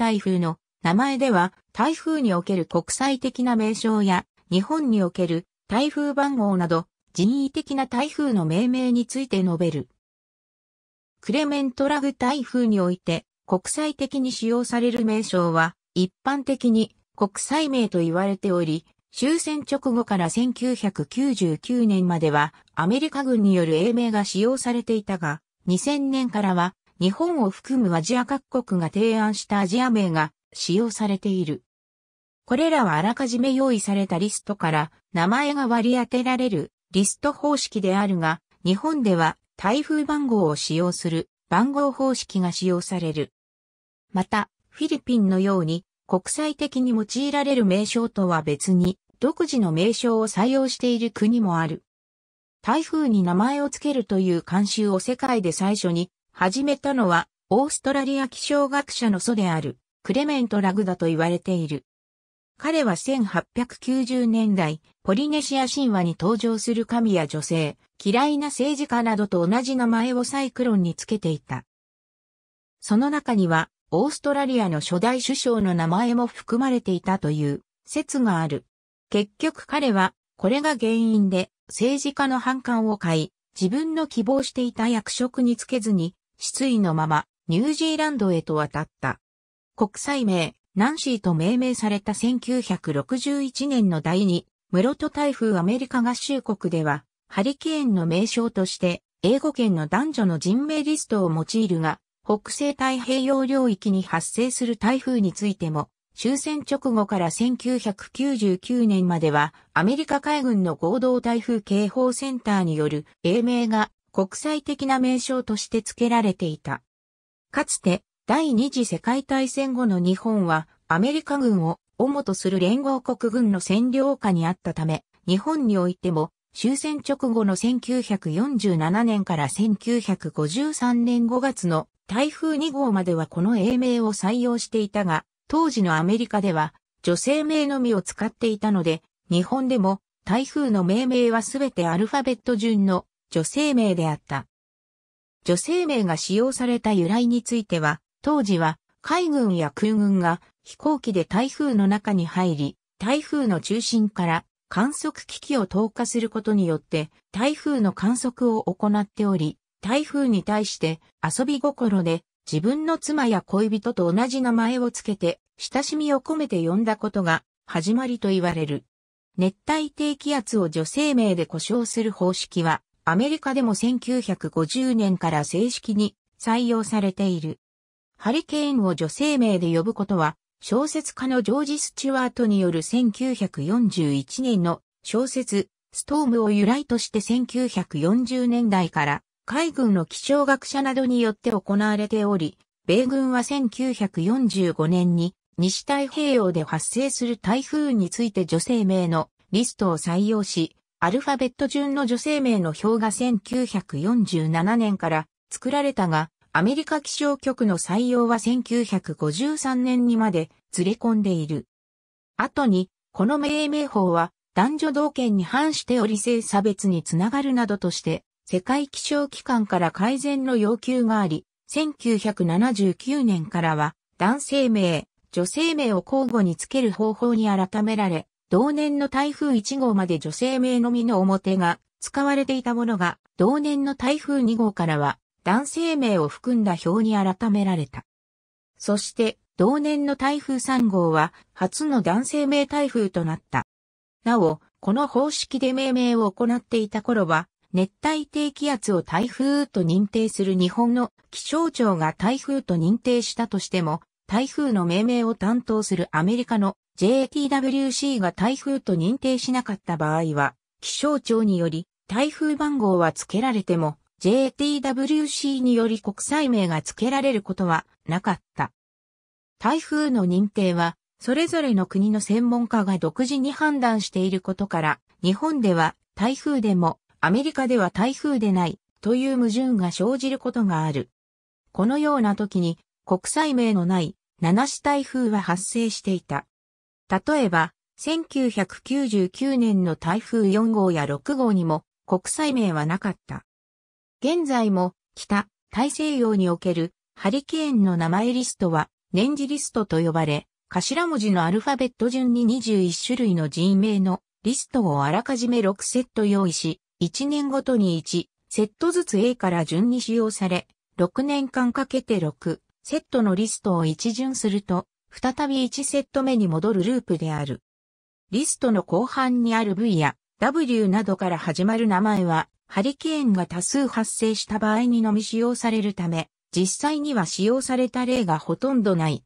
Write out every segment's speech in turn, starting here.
台風の名前では台風における国際的な名称や日本における台風番号など人為的な台風の命名について述べる。クレメントラグ台風において国際的に使用される名称は一般的に国際名と言われており、終戦直後から1999年まではアメリカ軍による英名が使用されていたが、2000年からは日本を含むアジア各国が提案したアジア名が使用されている。これらはあらかじめ用意されたリストから名前が割り当てられるリスト方式であるが、日本では台風番号を使用する番号方式が使用される。また、フィリピンのように国際的に用いられる名称とは別に独自の名称を採用している国もある。台風に名前を付けるという慣習を世界で最初に始めたのは、オーストラリア気象学者の祖である、クレメント・ラグだと言われている。彼は1890年代、ポリネシア神話に登場する神や女性、嫌いな政治家などと同じ名前をサイクロンにつけていた。その中には、オーストラリアの初代首相の名前も含まれていたという説がある。結局彼は、これが原因で政治家の反感を買い、自分の希望していた役職につけずに失意のままニュージーランドへと渡った。国際名、ナンシーと命名された1961年の第2、室戸台風アメリカ合衆国では、ハリケーンの名称として、英語圏の男女の人名リストを用いるが、北西太平洋領域に発生する台風についても、終戦直後から1999年まではアメリカ海軍の合同台風警報センターによる英名が国際的な名称として付けられていた。かつて第二次世界大戦後の日本はアメリカ軍を主とする連合国軍の占領下にあったため、日本においても終戦直後の1947年から1953年5月の台風2号まではこの英名を採用していたが、当時のアメリカでは女性名のみを使っていたので、日本でも台風の命名はすべてアルファベット順の女性名であった。女性名が使用された由来については、当時は海軍や空軍が飛行機で台風の中に入り、台風の中心から観測機器を投下することによって台風の観測を行っており、台風に対して遊び心で自分の妻や恋人と同じ名前をつけて親しみを込めて呼んだことが始まりと言われる。熱帯低気圧を女性名で呼称する方式はアメリカでも1950年から正式に採用されている。ハリケーンを女性名で呼ぶことは、小説家のジョージ・スチュワートによる1941年の小説、ストームを由来として1940年代から海軍の気象学者などによって行われており、米軍は1945年に西太平洋で発生する台風について女性名のリストを採用し、アルファベット順の女性名の表が1947年から作られたが、アメリカ気象局の採用は1953年にまでずれ込んでいる。後に、この命名法は男女同権に反しており性差別につながるなどとして、世界気象機関から改善の要求があり、1979年からは男性名、女性名を交互につける方法に改められ、同年の台風1号まで女性名のみの表が使われていたものが、同年の台風2号からは男性名を含んだ表に改められた。そして、同年の台風3号は初の男性名台風となった。なお、この方式で命名を行っていた頃は、熱帯低気圧を台風と認定する日本の気象庁が台風と認定したとしても、台風の命名を担当するアメリカの JTWC が台風と認定しなかった場合は、気象庁により、台風番号は付けられても、JTWC により国際名が付けられることはなかった。台風の認定は、それぞれの国の専門家が独自に判断していることから、日本では台風でも、アメリカでは台風でないという矛盾が生じることがある。このような時に国際名のない七種台風は発生していた。例えば、1999年の台風4号や6号にも国際名はなかった。現在も北、大西洋におけるハリケーンの名前リストは年次リストと呼ばれ、頭文字のアルファベット順に21種類の人名のリストをあらかじめ6セット用意し、1年ごとに1セットずつ A から順に使用され、6年間かけて6セットのリストを一巡すると、再び1セット目に戻るループである。リストの後半にある V や W などから始まる名前は、ハリケーンが多数発生した場合にのみ使用されるため、実際には使用された例がほとんどない。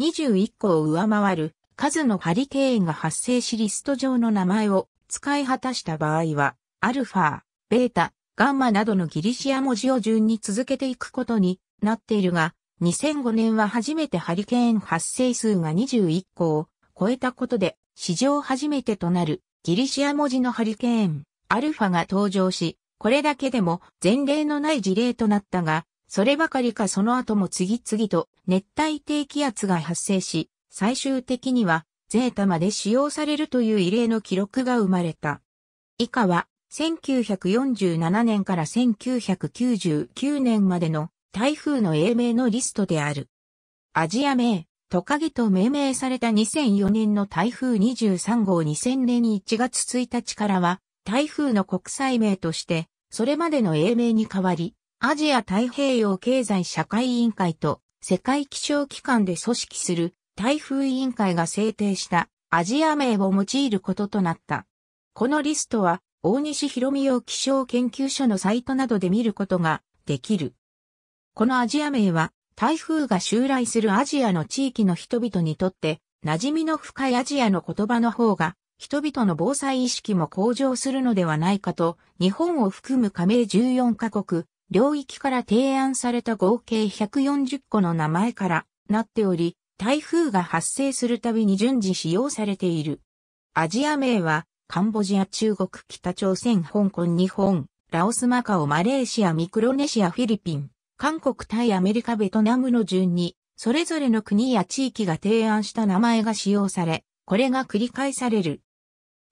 21個を上回る数のハリケーンが発生しリスト上の名前を使い果たした場合は、アルファ、ベータ、ガンマなどのギリシア文字を順に続けていくことになっているが、2005年は初めてハリケーン発生数が21個を超えたことで、史上初めてとなるギリシア文字のハリケーン、アルファが登場し、これだけでも前例のない事例となったが、そればかりかその後も次々と熱帯低気圧が発生し、最終的にはゼータまで使用されるという異例の記録が生まれた。以下は1947年から1999年までの台風の英名のリストである。アジア名、トカゲと命名された2004年の台風23号2000年1月1日からは、台風の国際名として、それまでの英名に代わり、アジア太平洋経済社会委員会と世界気象機関で組織する台風委員会が制定したアジア名を用いることとなった。このリストは大西博美洋気象研究所のサイトなどで見ることができる。このアジア名は、台風が襲来するアジアの地域の人々にとって、馴染みの深いアジアの言葉の方が、人々の防災意識も向上するのではないかと、日本を含む加盟14カ国、領域から提案された合計140個の名前からなっており、台風が発生するたびに順次使用されている。アジア名は、カンボジア、中国、北朝鮮、香港、日本、ラオス、マカオ、マレーシア、ミクロネシア、フィリピン、韓国対アメリカベトナムの順に、それぞれの国や地域が提案した名前が使用され、これが繰り返される。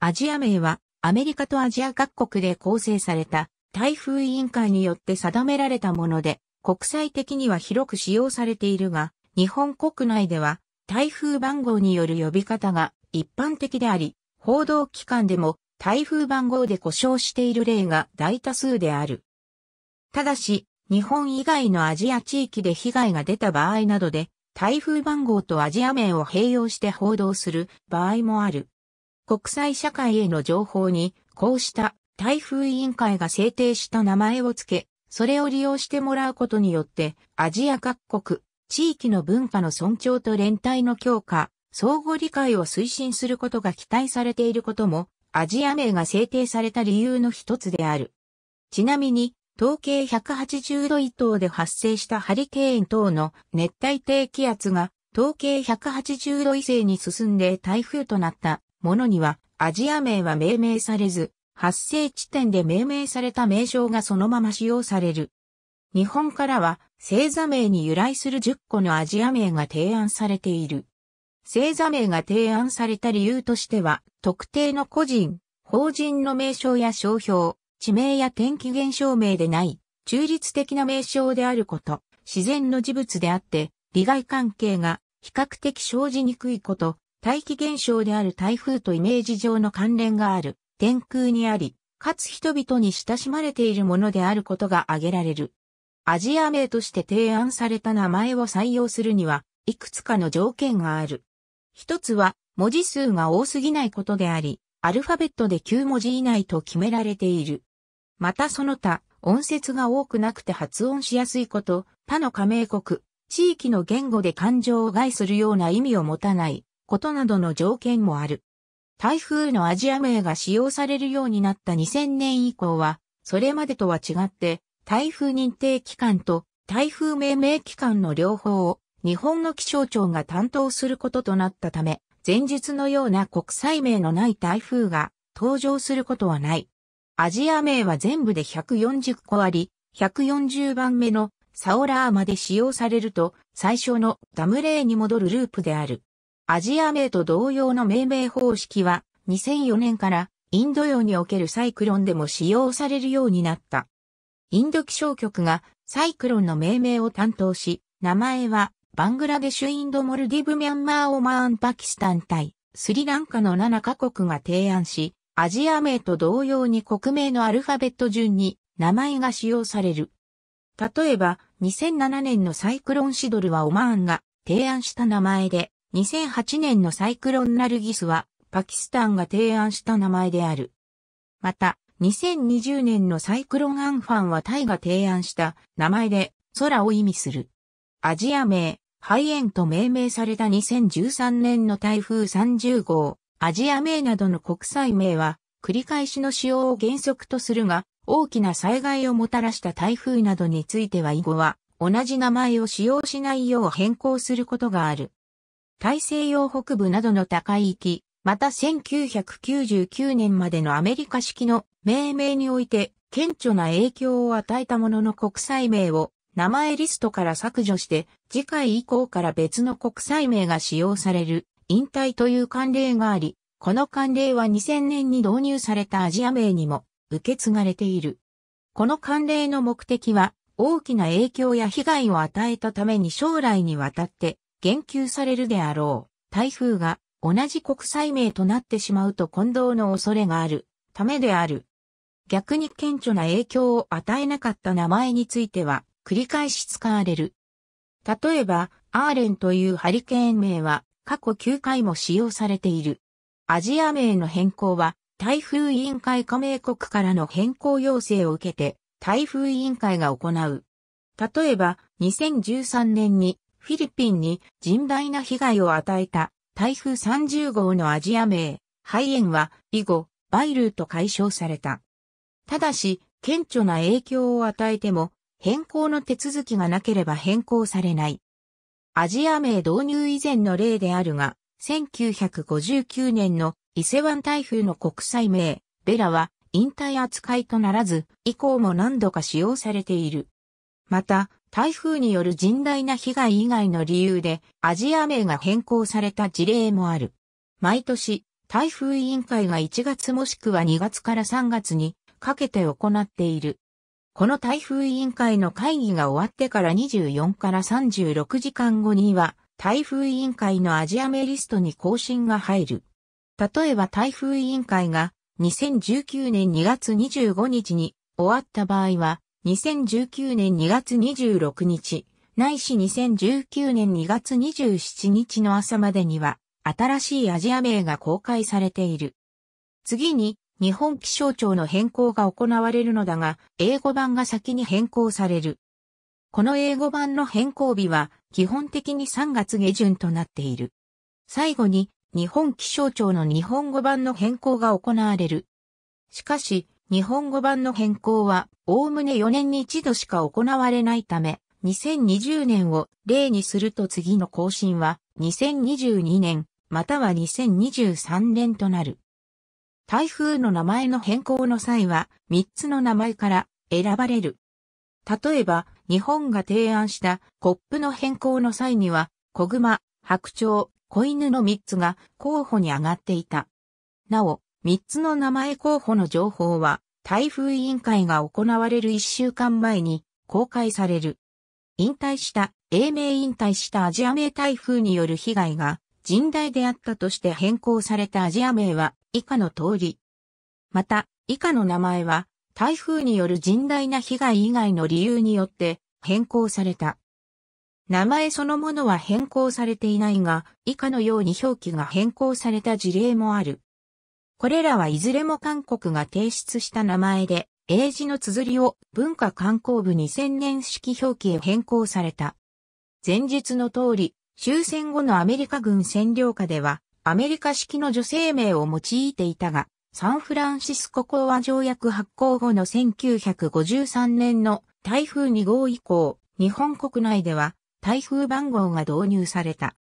アジア名は、アメリカとアジア各国で構成された、台風委員会によって定められたもので、国際的には広く使用されているが、日本国内では、台風番号による呼び方が一般的であり、報道機関でも台風番号で故障している例が大多数である。ただし、日本以外のアジア地域で被害が出た場合などで、台風番号とアジア名を併用して報道する場合もある。国際社会への情報に、こうした台風委員会が制定した名前を付け、それを利用してもらうことによって、アジア各国、地域の文化の尊重と連帯の強化、相互理解を推進することが期待されていることも、アジア名が制定された理由の一つである。ちなみに、統計180度以東で発生したハリケーン等の熱帯低気圧が統計180度以西に進んで台風となったものにはアジア名は命名されず、発生地点で命名された名称がそのまま使用される。日本からは星座名に由来する10個のアジア名が提案されている。星座名が提案された理由としては、特定の個人、法人の名称や商標、地名や天気現象名でない、中立的な名称であること、自然の事物であって、利害関係が比較的生じにくいこと、大気現象である台風とイメージ上の関連がある、天空にあり、かつ人々に親しまれているものであることが挙げられる。アジア名として提案された名前を採用するには、いくつかの条件がある。一つは、文字数が多すぎないことであり、アルファベットで9文字以内と決められている。またその他、音節が多くなくて発音しやすいこと、他の加盟国、地域の言語で感情を害するような意味を持たないことなどの条件もある。台風のアジア名が使用されるようになった2000年以降は、それまでとは違って、台風認定機関と台風命名機関の両方を日本の気象庁が担当することとなったため、前述のような国際名のない台風が登場することはない。アジア名は全部で140個あり、140番目のサオラーまで使用されると、最初のダムレーに戻るループである。アジア名と同様の命名方式は、2004年からインド洋におけるサイクロンでも使用されるようになった。インド気象局がサイクロンの命名を担当し、名前はバングラデシュインドモルディブミャンマーオマーンパキスタン対スリランカの7カ国が提案し、アジア名と同様に国名のアルファベット順に名前が使用される。例えば、2007年のサイクロンシドルはオマーンが提案した名前で、2008年のサイクロンナルギスはパキスタンが提案した名前である。また、2020年のサイクロンアンファンはタイが提案した名前で空を意味する。アジア名、ハイエンと命名された2013年の台風30号、アジア名などの国際名は、繰り返しの使用を原則とするが、大きな災害をもたらした台風などについては以後は、同じ名前を使用しないよう変更することがある。大西洋北部などの高い域、また1999年までのアメリカ式の命名において、顕著な影響を与えたものの国際名を名前リストから削除して、次回以降から別の国際名が使用される引退という慣例があり、この慣例は2000年に導入されたアジア名にも受け継がれている。この慣例の目的は、大きな影響や被害を与えたために将来にわたって言及されるであろう。台風が同じ国際名となってしまうと混同の恐れがあるためである。逆に顕著な影響を与えなかった名前については繰り返し使われる。例えば、アーレンというハリケーン名は過去9回も使用されている。アジア名の変更は、台風委員会加盟国からの変更要請を受けて、台風委員会が行う。例えば、2013年にフィリピンに甚大な被害を与えた台風30号のアジア名、肺炎は以後、バイルーと解消された。ただし、顕著な影響を与えても、変更の手続きがなければ変更されない。アジア名導入以前の例であるが、1959年の伊勢湾台風の国際名、ベラは引退扱いとならず、以降も何度か使用されている。また、台風による甚大な被害以外の理由で、アジア名が変更された事例もある。毎年、台風委員会が1月もしくは2月から3月にかけて行っている。この台風委員会の会議が終わってから24から36時間後には、台風委員会のアジアメリストに更新が入る。例えば台風委員会が2019年2月25日に終わった場合は、2019年2月26日、ないし2019年2月27日の朝までには、新しいアジア名が公開されている。次に、日本気象庁の変更が行われるのだが、英語版が先に変更される。この英語版の変更日は、基本的に3月下旬となっている。最後に、日本気象庁の日本語版の変更が行われる。しかし、日本語版の変更は、おおむね4年に一度しか行われないため、2020年を例にすると次の更新は、2022年、または2023年となる。台風の名前の変更の際は、3つの名前から選ばれる。例えば、日本が提案したコップの変更の際には、小熊、白鳥、子犬の3つが候補に上がっていた。なお、3つの名前候補の情報は、台風委員会が行われる1週間前に公開される。引退した、英明引退したアジア名台風による被害が甚大であったとして変更されたアジア名は、以下の通り。また、以下の名前は、台風による甚大な被害以外の理由によって変更された。名前そのものは変更されていないが、以下のように表記が変更された事例もある。これらはいずれも韓国が提出した名前で、英字の綴りを文化観光部2000年式表記へ変更された。前述の通り、終戦後のアメリカ軍占領下では、アメリカ式の女性名を用いていたが、サンフランシスコ講和条約発行後の1953年の台風2号以降、日本国内では台風番号が導入された。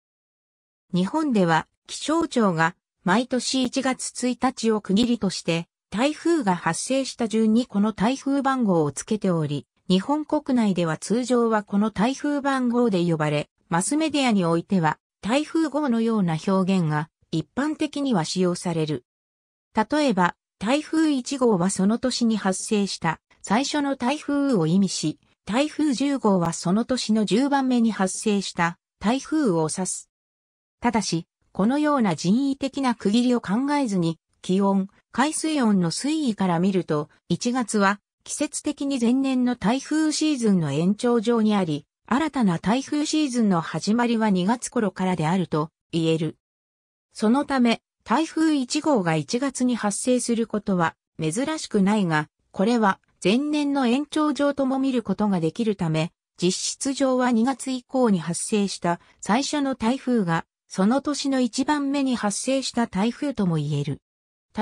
日本では気象庁が毎年1月1日を区切りとして、台風が発生した順にこの台風番号をつけており、日本国内では通常はこの台風番号で呼ばれ、マスメディアにおいては台風号のような表現が一般的には使用される。例えば、台風1号はその年に発生した最初の台風を意味し、台風10号はその年の10番目に発生した台風を指す。ただし、このような人為的な区切りを考えずに、気温、海水温の推移から見ると、1月は季節的に前年の台風シーズンの延長上にあり、新たな台風シーズンの始まりは2月頃からであると言える。そのため、台風1号が1月に発生することは珍しくないが、これは前年の延長上とも見ることができるため、実質上は2月以降に発生した最初の台風が、その年の1番目に発生した台風とも言える。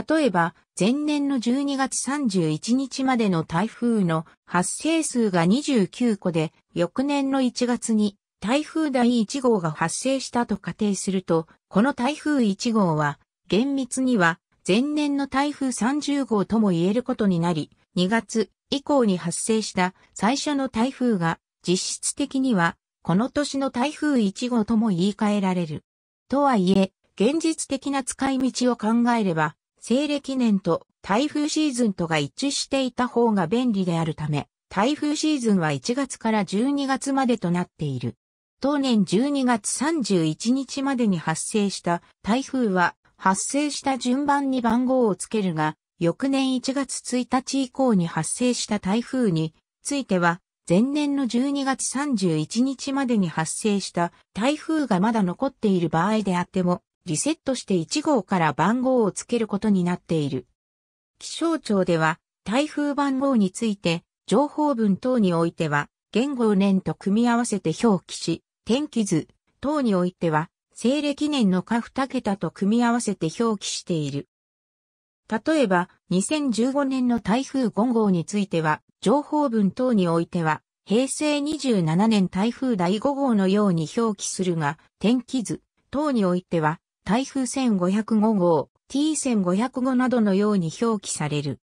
例えば、前年の12月31日までの台風の発生数が29個で、翌年の1月に台風第1号が発生したと仮定すると、この台風1号は、厳密には、前年の台風30号とも言えることになり、2月以降に発生した最初の台風が、実質的には、この年の台風1号とも言い換えられる。とはいえ、現実的な使い道を考えれば、西暦年と台風シーズンとが一致していた方が便利であるため、台風シーズンは1月から12月までとなっている。当年12月31日までに発生した台風は発生した順番に番号をつけるが、翌年1月1日以降に発生した台風については、前年の12月31日までに発生した台風がまだ残っている場合であっても、リセットして1号から番号をつけることになっている。気象庁では、台風番号について、情報文等においては、言語年と組み合わせて表記し、天気図等においては、西暦年の下2桁と組み合わせて表記している。例えば、2015年の台風5号については、情報文等においては、平成27年台風第5号のように表記するが、天気図等においては、台風1505号、T1505 などのように表記される。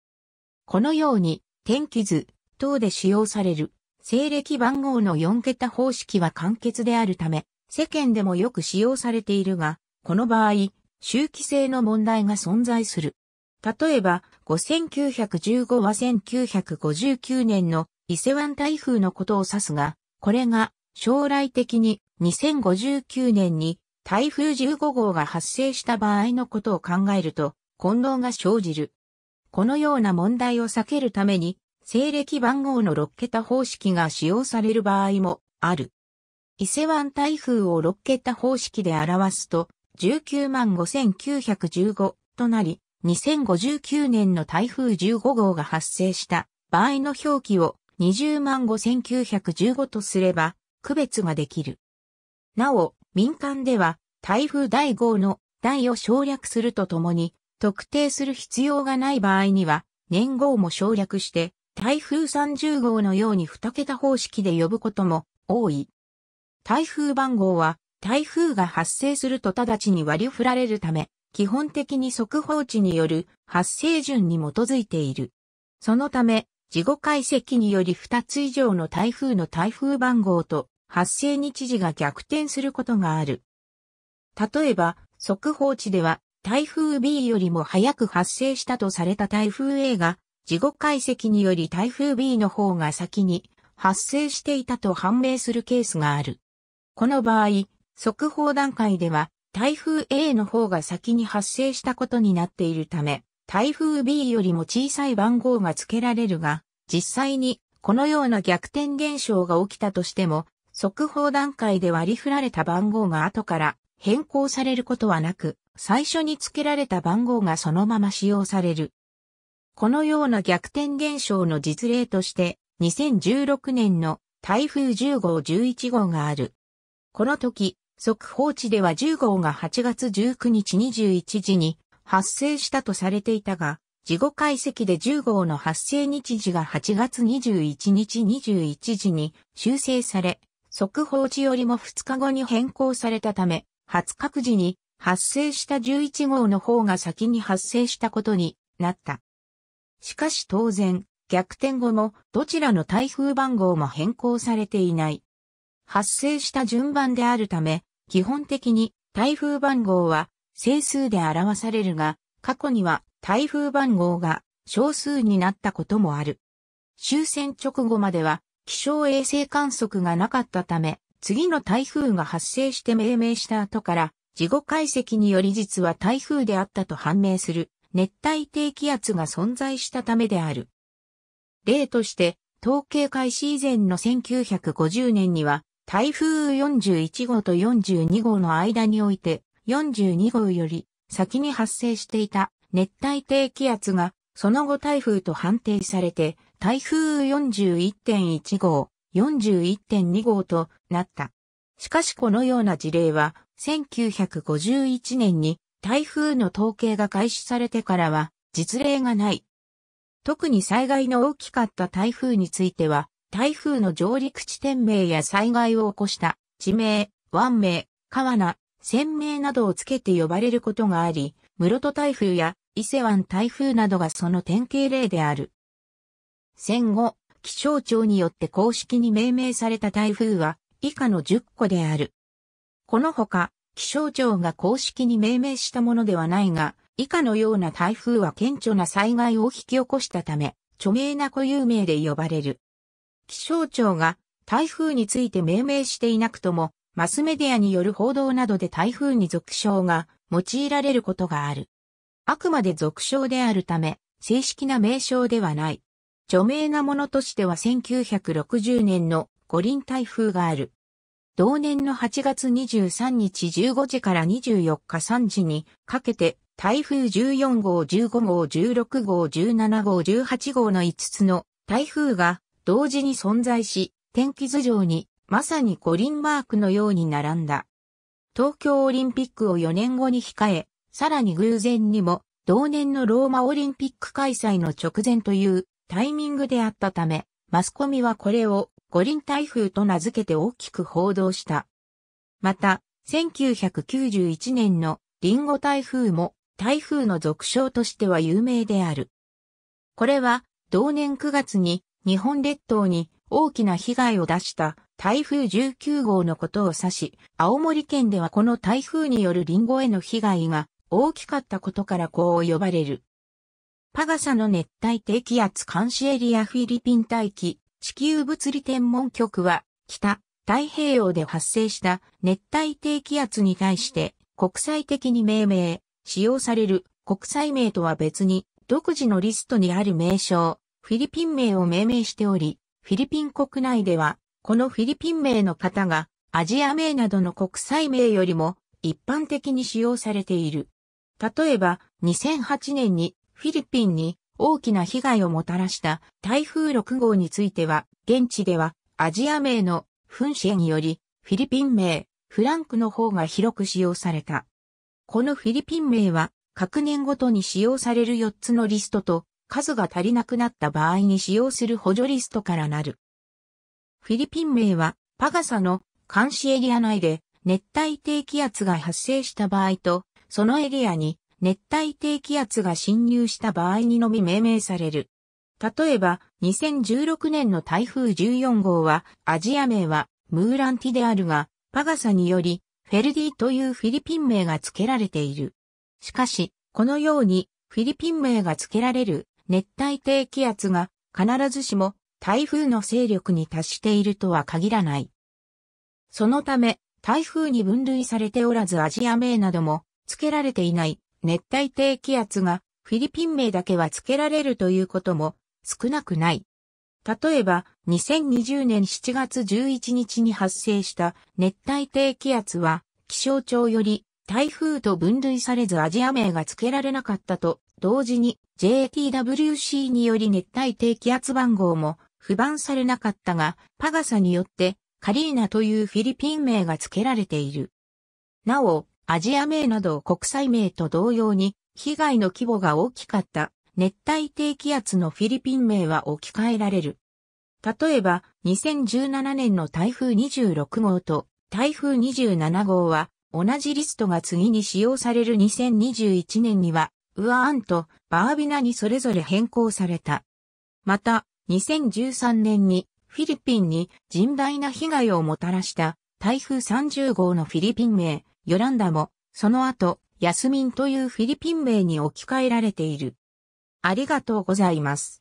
このように、天気図等で使用される西暦番号の4桁方式は簡潔であるため、世間でもよく使用されているが、この場合、周期性の問題が存在する。例えば、5915は1959年の伊勢湾台風のことを指すが、これが将来的に2059年に台風15号が発生した場合のことを考えると混同が生じる。このような問題を避けるために西暦番号の6桁方式が使用される場合もある。伊勢湾台風を6桁方式で表すと、195,915となり、2059年の台風15号が発生した場合の表記を205,915とすれば、区別ができる。なお、民間では、台風第5の台を省略するとともに、特定する必要がない場合には、年号も省略して、台風30号のように2桁方式で呼ぶことも多い。台風番号は台風が発生すると直ちに割り振られるため、基本的に速報値による発生順に基づいている。そのため、事後解析により2つ以上の台風の台風番号と発生日時が逆転することがある。例えば、速報値では台風 B よりも早く発生したとされた台風 A が事後解析により台風 B の方が先に発生していたと判明するケースがある。この場合、速報段階では台風 A の方が先に発生したことになっているため、台風 B よりも小さい番号が付けられるが、実際にこのような逆転現象が起きたとしても、速報段階で割り振られた番号が後から変更されることはなく、最初に付けられた番号がそのまま使用される。このような逆転現象の実例として、2016年の台風10号11号がある。この時、速報値では10号が8月19日21時に発生したとされていたが、事後解析で10号の発生日時が8月21日21時に修正され、速報値よりも2日後に変更されたため、初各時に発生した11号の方が先に発生したことになった。しかし当然、逆転後もどちらの台風番号も変更されていない。発生した順番であるため、基本的に台風番号は整数で表されるが、過去には台風番号が小数になったこともある。終戦直後までは気象衛星観測がなかったため、次の台風が発生して命名した後から、事後解析により実は台風であったと判明する熱帯低気圧が存在したためである。例として、統計開始以前の1950年には、台風41号と42号の間において、42号より先に発生していた熱帯低気圧が、その後台風と判定されて、台風41.1号、41.2号となった。しかしこのような事例は、1951年に台風の統計が開始されてからは実例がない。特に災害の大きかった台風については、台風の上陸地点名や災害を起こした地名、湾名、川名、船名などをつけて呼ばれることがあり、室戸台風や伊勢湾台風などがその典型例である。戦後、気象庁によって公式に命名された台風は以下の10個である。このほか、気象庁が公式に命名したものではないが、以下のような台風は顕著な災害を引き起こしたため、著名な固有名で呼ばれる。気象庁が台風について命名していなくとも、マスメディアによる報道などで台風に俗称が用いられることがある。あくまで俗称であるため、正式な名称ではない。著名なものとしては1960年の五輪台風がある。同年の8月23日15時から24日3時にかけて台風14号、15号、16号、17号、18号の5つの台風が同時に存在し、天気図上にまさに五輪マークのように並んだ。東京オリンピックを4年後に控え、さらに偶然にも同年のローマオリンピック開催の直前というタイミングであったため、マスコミはこれを五輪台風と名付けて大きく報道した。また、1991年のリンゴ台風も台風の俗称としては有名である。これは同年9月に日本列島に大きな被害を出した台風19号のことを指し、青森県ではこの台風によるリンゴへの被害が大きかったことからこう呼ばれる。パガサの熱帯低気圧監視エリアフィリピン大気地球物理天文局は、北、太平洋で発生した熱帯低気圧に対して国際的に命名、使用される国際名とは別に独自のリストにある名称、フィリピン名を命名しており、フィリピン国内ではこのフィリピン名の方がアジア名などの国際名よりも一般的に使用されている。例えば2008年にフィリピンに大きな被害をもたらした台風6号については、現地ではアジア名のフンシェにより、フィリピン名、フランクの方が広く使用された。このフィリピン名は、各年ごとに使用される4つのリストと、数が足りなくなった場合に使用する補助リストからなる。フィリピン名は、パガサの監視エリア内で熱帯低気圧が発生した場合と、そのエリアに熱帯低気圧が侵入した場合にのみ命名される。例えば、2016年の台風14号は、アジア名は、ムーランティであるが、パガサにより、フェルディというフィリピン名が付けられている。しかし、このように、フィリピン名が付けられる熱帯低気圧が、必ずしも、台風の勢力に達しているとは限らない。そのため、台風に分類されておらずアジア名なども付けられていない熱帯低気圧がフィリピン名だけは付けられるということも少なくない。例えば、2020年7月11日に発生した熱帯低気圧は、気象庁より台風と分類されずアジア名が付けられなかったと、同時に JTWC により熱帯低気圧番号も不番されなかったが、パガサによってカリーナというフィリピン名が付けられている。なお、アジア名など国際名と同様に、被害の規模が大きかった熱帯低気圧のフィリピン名は置き換えられる。例えば、2017年の台風26号と台風27号は、同じリストが次に使用される2021年には、ウアアンとバービナにそれぞれ変更された。また、2013年にフィリピンに甚大な被害をもたらした台風30号のフィリピン名、ヨランダも、その後、ヤスミンというフィリピン名に置き換えられている。ありがとうございます。